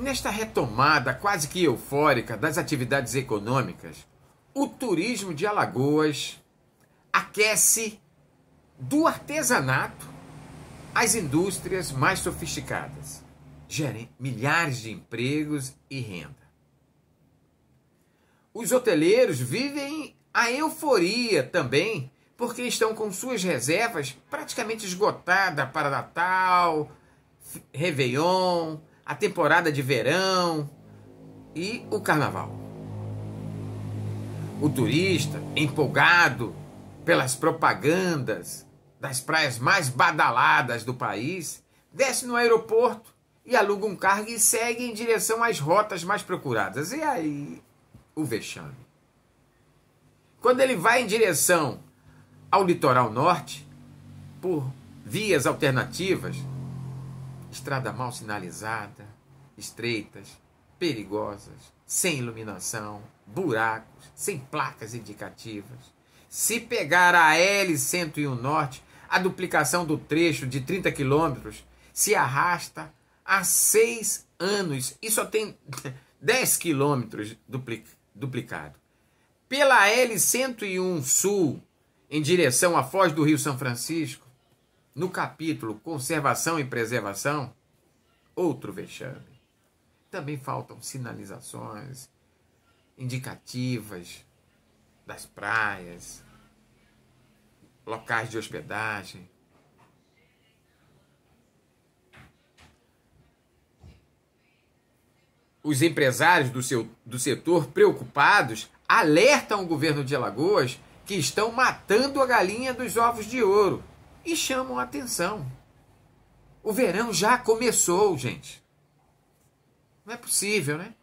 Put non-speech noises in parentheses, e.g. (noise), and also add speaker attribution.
Speaker 1: Nesta retomada quase que eufórica das atividades econômicas, o turismo de Alagoas aquece do artesanato as indústrias mais sofisticadas. Gerem milhares de empregos e renda. Os hoteleiros vivem a euforia também, porque estão com suas reservas praticamente esgotadas para Natal, Réveillon, a temporada de verão e o carnaval. O turista, empolgado pelas propagandas das praias mais badaladas do país, desce no aeroporto e aluga um carro e segue em direção às rotas mais procuradas. E aí, o vexame. Quando ele vai em direção ao litoral norte, por vias alternativas, estrada mal sinalizada, estreitas, perigosas, sem iluminação, buracos, sem placas indicativas. Se pegar a L101 Norte, a duplicação do trecho de 30 quilômetros se arrasta há seis anos e só tem 10 (laughs) quilômetros duplicado. Pela L101 Sul, em direção à Foz do Rio São Francisco, no capítulo Conservação e Preservação, outro vexame. Também faltam sinalizações indicativas das praias, locais de hospedagem. Os empresários do, seu, do setor preocupados alertam o governo de Alagoas que estão matando a galinha dos ovos de ouro e chamam a atenção. O verão já começou, gente. Não é possível, né?